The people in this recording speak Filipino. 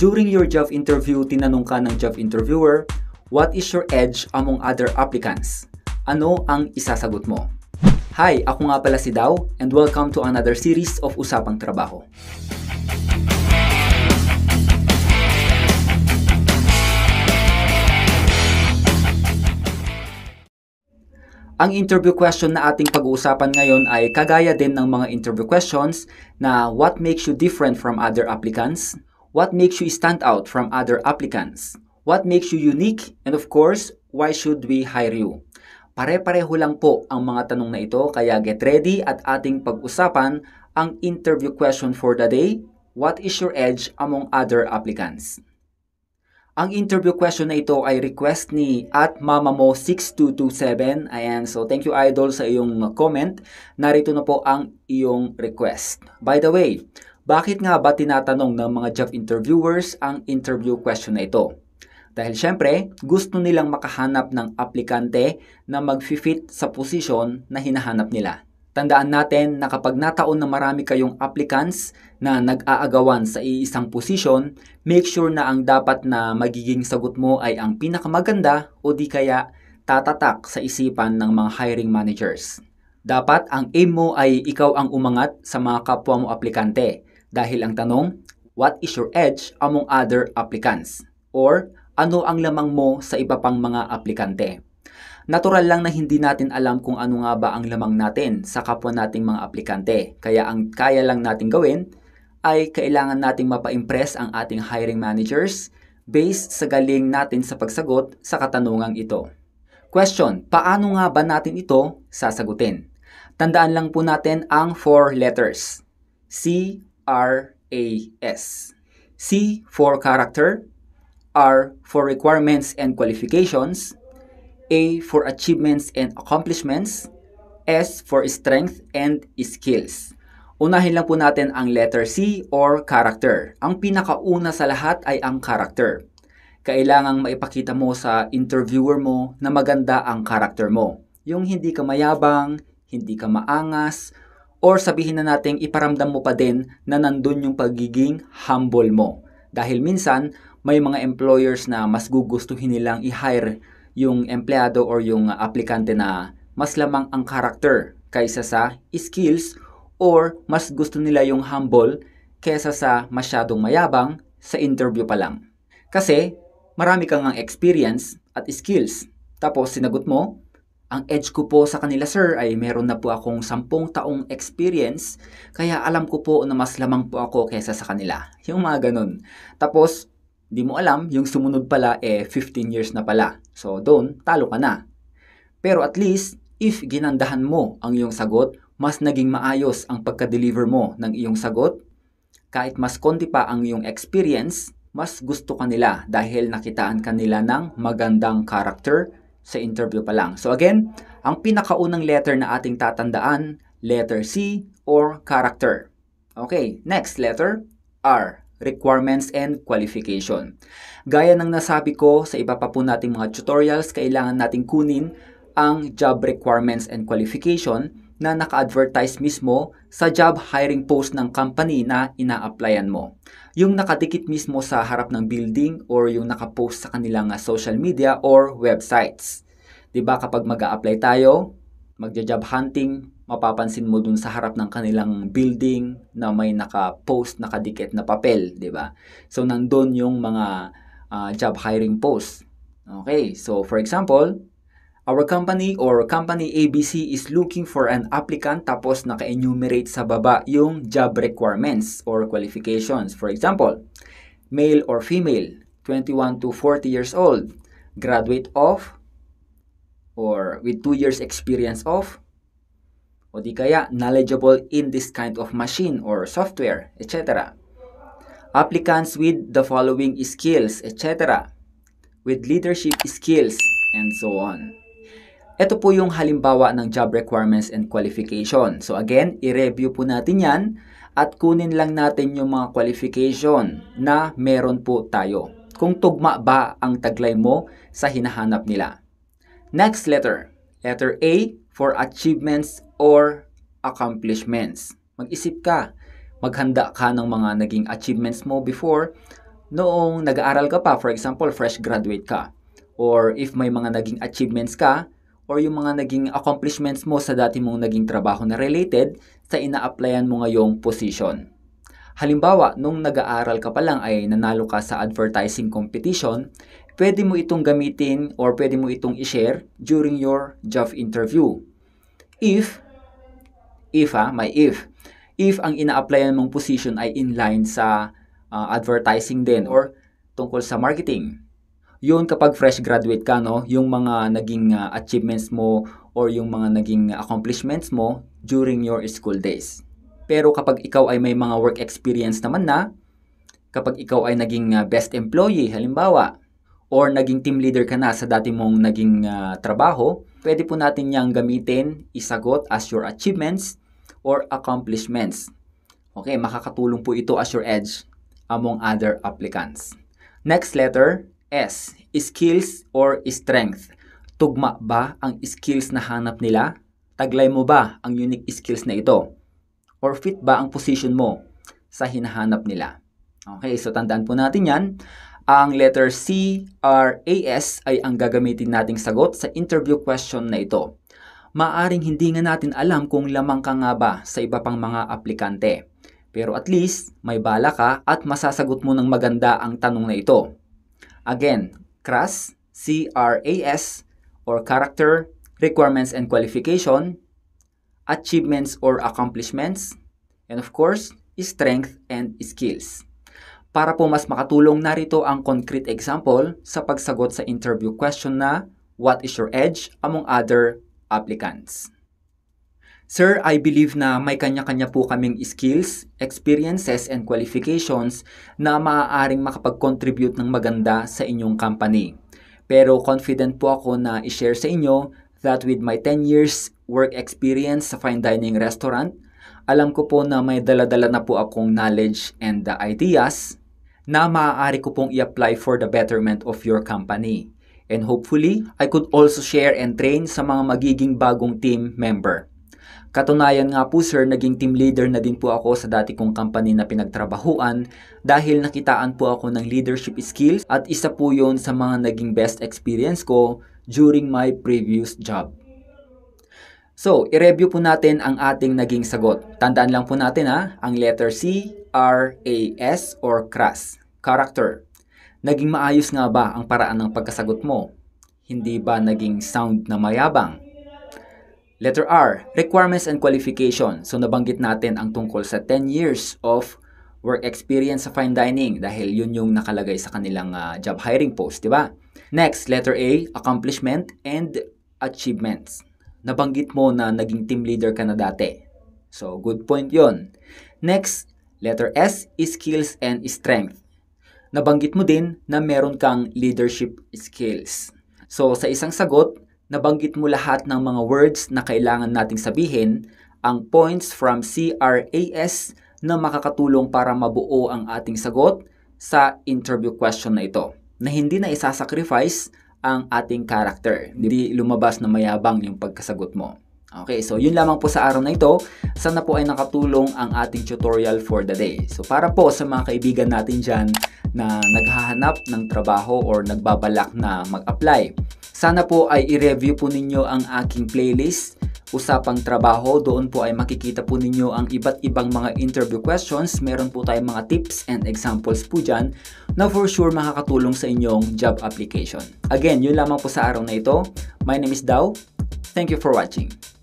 During your job interview, tinanong ka ng job interviewer, What is your edge among other applicants? Ano ang isasagot mo? Hi, ako nga pala si Dao and welcome to another series of Usapang Trabaho. Ang interview question na ating pag-uusapan ngayon ay kagaya din ng mga interview questions na what makes you different from other applicants, What makes you stand out from other applicants? What makes you unique? And of course, why should we hire you? Pare-pareho lang po ang mga tanong na ito kaya get ready at ating pag-usapan ang interview question for the day, What is your edge among other applicants? Ang interview question na ito ay request ni at mamamo6227. Ayan, so thank you idol sa iyong comment. Narito na po ang iyong request. By the way, bakit nga ba tinatanong ng mga job interviewers ang interview question na ito? Dahil syempre, gusto nilang makahanap ng aplikante na mag-fit sa posisyon na hinahanap nila. Tandaan natin na kapag nataon na marami kayong applicants na nag-aagawan sa iisang posisyon, make sure na ang dapat na magiging sagot mo ay ang pinakamaganda o di kaya tatatak sa isipan ng mga hiring managers. Dapat ang aim mo ay ikaw ang umangat sa mga kapwa mo aplikante dahil ang tanong, what is your edge among other applicants? Or ano ang lamang mo sa iba pang mga aplikante? Natural lang na hindi natin alam kung ano nga ba ang lamang natin sa kapwa nating mga aplikante. Kaya ang kaya lang natin gawin ay kailangan nating mapa-impress ang ating hiring managers based sa galing natin sa pagsagot sa katanungang ito. Question, paano nga ba natin ito sasagutin? Tandaan lang po natin ang four letters. C, R A S. C for character, R for requirements and qualifications, A for achievements and accomplishments, S for strength and skills. Unahin lang po natin ang letter C or character. Ang pinakauna sa lahat ay ang character. Kailangang maipakita mo sa interviewer mo na maganda ang character mo. Yung hindi ka mayabang, hindi ka maangas, or sabihin na nating iparamdam mo pa din na nandun yung pagiging humble mo. Dahil minsan, may mga employers na mas gugustuhin nilang i-hire yung empleyado or yung aplikante na mas lamang ang karakter kaysa sa skills or mas gusto nila yung humble kaysa sa masyadong mayabang sa interview pa lang. Kasi marami kang ang experience at skills. Tapos sinagot mo, ang edge ko po sa kanila sir ay meron na po akong 10 taong experience kaya alam ko po na mas lamang po ako kaysa sa kanila. Yung mga ganun. Tapos, di mo alam, yung sumunod pala eh 15 years na pala. So doon, talo ka na. Pero at least, if ginandahan mo ang iyong sagot, mas naging maayos ang pagka-deliver mo ng iyong sagot. Kahit mas konti pa ang iyong experience, mas gusto kanila dahil nakitaan kanila ng magandang character sa interview pa lang. So again, ang pinakaunang letter na ating tatandaan, letter C or character. Okay, next letter, R, requirements and qualification. Gaya ng nasabi ko sa iba pa po nating mga tutorials, kailangan nating kunin ang job requirements and qualification na naka-advertise mismo sa job hiring post ng company na ina-applyan mo. Yung nakadikit mismo sa harap ng building or yung nakapost sa kanilang ah, social media or websites. 'Di ba kapag mag apply tayo, magja-job hunting, mapapansin mo dun sa harap ng kanilang building na may naka-post, nakadikit na papel, di ba? So, nandun yung mga uh, job hiring post. Okay, so for example, our company or company ABC is looking for an applicant tapos naka-enumerate sa baba yung job requirements or qualifications. For example, male or female, 21 to 40 years old, graduate of or with 2 years experience of o di kaya knowledgeable in this kind of machine or software, etc. Applicants with the following skills, etc. With leadership skills, and so on. Ito po yung halimbawa ng job requirements and qualification. So again, i-review po natin yan at kunin lang natin yung mga qualification na meron po tayo. Kung tugma ba ang taglay mo sa hinahanap nila. Next letter. Letter A for achievements or accomplishments. Mag-isip ka. Maghanda ka ng mga naging achievements mo before noong nag-aaral ka pa. For example, fresh graduate ka. Or if may mga naging achievements ka or yung mga naging accomplishments mo sa dati mong naging trabaho na related sa ina-applyan mo ngayong position. Halimbawa, nung nag-aaral ka pa lang ay nanalo ka sa advertising competition, pwede mo itong gamitin or pwede mo itong i-share during your job interview. If, if ha, ah, may if, if ang ina-applyan mong position ay in line sa uh, advertising din or tungkol sa marketing yun kapag fresh graduate ka, no, yung mga naging uh, achievements mo or yung mga naging accomplishments mo during your school days. Pero kapag ikaw ay may mga work experience naman na, kapag ikaw ay naging uh, best employee, halimbawa, or naging team leader ka na sa dati mong naging uh, trabaho, pwede po natin niyang gamitin, isagot as your achievements or accomplishments. Okay, makakatulong po ito as your edge among other applicants. Next letter, S. Skills or strength. Tugma ba ang skills na hanap nila? Taglay mo ba ang unique skills na ito? Or fit ba ang position mo sa hinahanap nila? Okay, so tandaan po natin yan. Ang letter C, R, A, S ay ang gagamitin nating sagot sa interview question na ito. Maaring hindi nga natin alam kung lamang ka nga ba sa iba pang mga aplikante. Pero at least, may bala ka at masasagot mo ng maganda ang tanong na ito. Again, CRAS, C-R-A-S, or Character, Requirements and Qualification, Achievements or Accomplishments, and of course, Strength and Skills. Para po mas makatulong narito ang concrete example sa pagsagot sa interview question na What is your edge among other applicants? Sir, I believe na may kanya-kanya po kaming skills, experiences, and qualifications na maaaring makapag-contribute ng maganda sa inyong company. Pero confident po ako na i-share sa inyo that with my 10 years work experience sa fine dining restaurant, alam ko po na may daladala na po akong knowledge and the ideas na maaari ko pong i-apply for the betterment of your company. And hopefully, I could also share and train sa mga magiging bagong team member. Katunayan nga po sir, naging team leader na din po ako sa dati kong company na pinagtrabahuan dahil nakitaan po ako ng leadership skills at isa po yon sa mga naging best experience ko during my previous job. So, i-review po natin ang ating naging sagot. Tandaan lang po natin ha, ang letter C, R, A, S or CRAS, character. Naging maayos nga ba ang paraan ng pagkasagot mo? Hindi ba naging sound na mayabang? Letter R, requirements and qualification. So nabanggit natin ang tungkol sa 10 years of work experience sa fine dining dahil yun yung nakalagay sa kanilang uh, job hiring post, di ba? Next, letter A, accomplishment and achievements. Nabanggit mo na naging team leader ka na dati. So, good point yon. Next, letter S, skills and strength. Nabanggit mo din na meron kang leadership skills. So, sa isang sagot, nabanggit mo lahat ng mga words na kailangan nating sabihin, ang points from CRAS na makakatulong para mabuo ang ating sagot sa interview question na ito na hindi na isasacrifice ang ating character. Hindi lumabas na mayabang yung pagkasagot mo. Okay, so yun lamang po sa araw na ito. Sana po ay nakatulong ang ating tutorial for the day. So para po sa mga kaibigan natin dyan na naghahanap ng trabaho or nagbabalak na mag-apply, sana po ay i-review po ninyo ang aking playlist, Usapang Trabaho. Doon po ay makikita po ninyo ang iba't ibang mga interview questions. Meron po tayong mga tips and examples po dyan na for sure makakatulong sa inyong job application. Again, yun lamang po sa araw na ito. My name is Dao. Thank you for watching.